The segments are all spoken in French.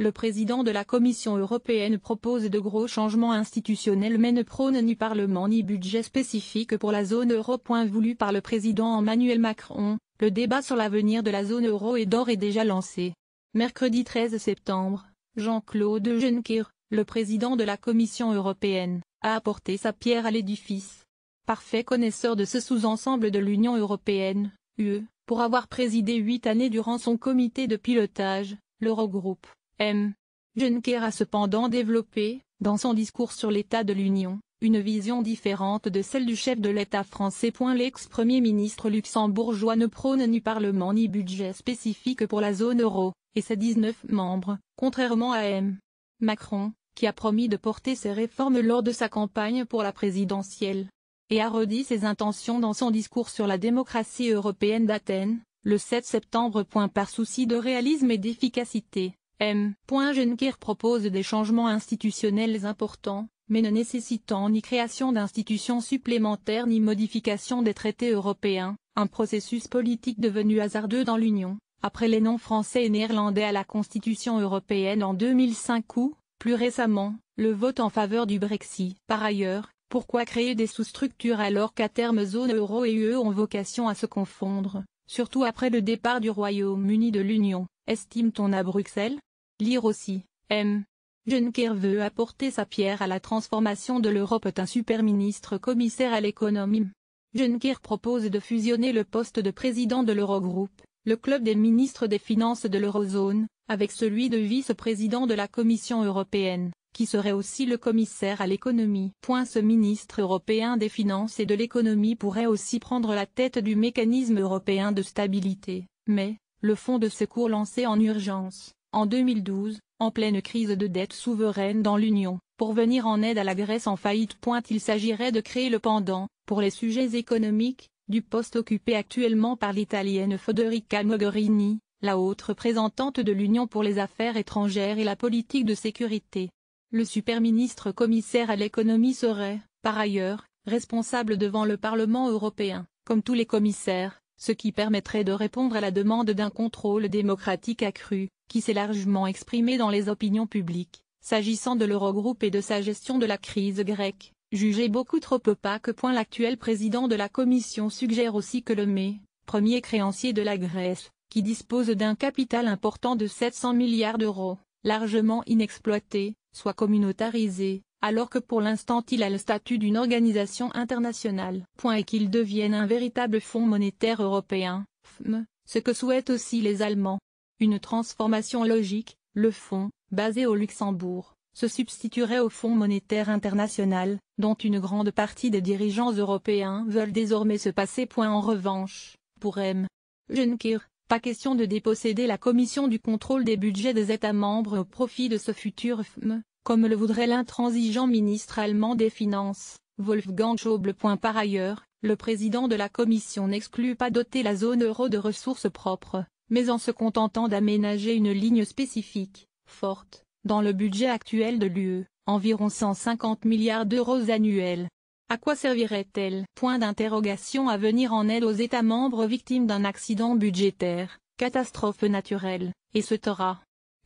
le président de la Commission européenne propose de gros changements institutionnels mais ne prône ni parlement ni budget spécifique pour la zone euro. Point voulu par le président Emmanuel Macron, le débat sur l'avenir de la zone euro est d'or et déjà lancé. Mercredi 13 septembre, Jean-Claude Juncker, le président de la Commission européenne, a apporté sa pierre à l'édifice. Parfait connaisseur de ce sous-ensemble de l'Union européenne, UE, pour avoir présidé huit années durant son comité de pilotage, l'Eurogroupe. M. Juncker a cependant développé, dans son discours sur l'état de l'Union, une vision différente de celle du chef de l'État français. L'ex-premier ministre luxembourgeois ne prône ni parlement ni budget spécifique pour la zone euro, et ses 19 membres, contrairement à M. Macron, qui a promis de porter ses réformes lors de sa campagne pour la présidentielle, et a redit ses intentions dans son discours sur la démocratie européenne d'Athènes, le 7 septembre. Par souci de réalisme et d'efficacité, M. Juncker propose des changements institutionnels importants, mais ne nécessitant ni création d'institutions supplémentaires ni modification des traités européens, un processus politique devenu hasardeux dans l'Union, après les noms français et néerlandais à la Constitution européenne en 2005 ou, plus récemment, le vote en faveur du Brexit. Par ailleurs, pourquoi créer des sous-structures alors qu'à terme zone euro et UE ont vocation à se confondre, surtout après le départ du Royaume-Uni de l'Union, estime-t-on à Bruxelles Lire aussi, M. Juncker veut apporter sa pierre à la transformation de l'Europe d'un super ministre commissaire à l'économie. Juncker propose de fusionner le poste de président de l'Eurogroupe, le club des ministres des finances de l'Eurozone, avec celui de vice-président de la Commission européenne, qui serait aussi le commissaire à l'économie. Ce ministre européen des finances et de l'économie pourrait aussi prendre la tête du mécanisme européen de stabilité, mais, le fonds de secours lancé en urgence en 2012, en pleine crise de dette souveraine dans l'Union, pour venir en aide à la Grèce en faillite. Il s'agirait de créer le pendant, pour les sujets économiques, du poste occupé actuellement par l'italienne Federica Mogherini, la haute représentante de l'Union pour les affaires étrangères et la politique de sécurité. Le superministre commissaire à l'économie serait, par ailleurs, responsable devant le Parlement européen, comme tous les commissaires, ce qui permettrait de répondre à la demande d'un contrôle démocratique accru, qui s'est largement exprimé dans les opinions publiques, s'agissant de l'Eurogroupe et de sa gestion de la crise grecque, jugé beaucoup trop opaque. Point L'actuel président de la Commission suggère aussi que le mai, premier créancier de la Grèce, qui dispose d'un capital important de 700 milliards d'euros, largement inexploité, soit communautarisé, alors que pour l'instant il a le statut d'une organisation internationale. Point et qu'il devienne un véritable fonds monétaire européen, e, ce que souhaitent aussi les Allemands. Une transformation logique, le fonds, basé au Luxembourg, se substituerait au Fonds monétaire international, dont une grande partie des dirigeants européens veulent désormais se passer. en revanche, pour M. Juncker, pas question de déposséder la Commission du contrôle des budgets des États membres au profit de ce futur FM, comme le voudrait l'intransigeant ministre allemand des Finances, Wolfgang Schauble. Par ailleurs, le président de la Commission n'exclut pas doter la zone euro de ressources propres, mais en se contentant d'aménager une ligne spécifique, forte, dans le budget actuel de l'UE, environ 150 milliards d'euros annuels. À quoi servirait-elle Point d'interrogation à venir en aide aux États membres victimes d'un accident budgétaire, catastrophe naturelle, et ce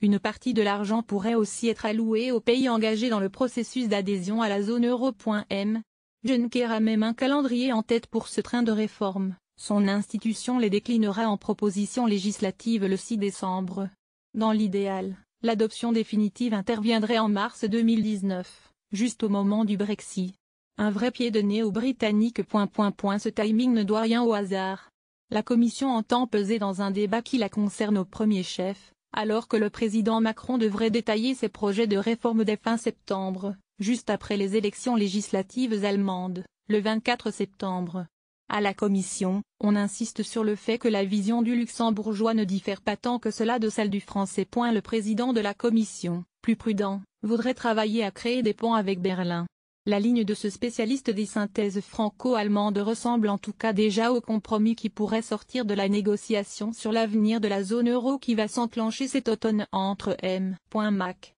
Une partie de l'argent pourrait aussi être allouée aux pays engagés dans le processus d'adhésion à la zone euro. M. Juncker a même un calendrier en tête pour ce train de réforme. Son institution les déclinera en proposition législative le 6 décembre. Dans l'idéal, l'adoption définitive interviendrait en mars 2019, juste au moment du Brexit. Un vrai pied de nez aux Britanniques. ce timing ne doit rien au hasard. La Commission entend peser dans un débat qui la concerne au premier chef, alors que le président Macron devrait détailler ses projets de réforme dès fin septembre, juste après les élections législatives allemandes, le 24 septembre. À la Commission, on insiste sur le fait que la vision du luxembourgeois ne diffère pas tant que cela de celle du français. Le président de la Commission, plus prudent, voudrait travailler à créer des ponts avec Berlin. La ligne de ce spécialiste des synthèses franco-allemandes ressemble en tout cas déjà au compromis qui pourrait sortir de la négociation sur l'avenir de la zone euro qui va s'enclencher cet automne entre M. Mac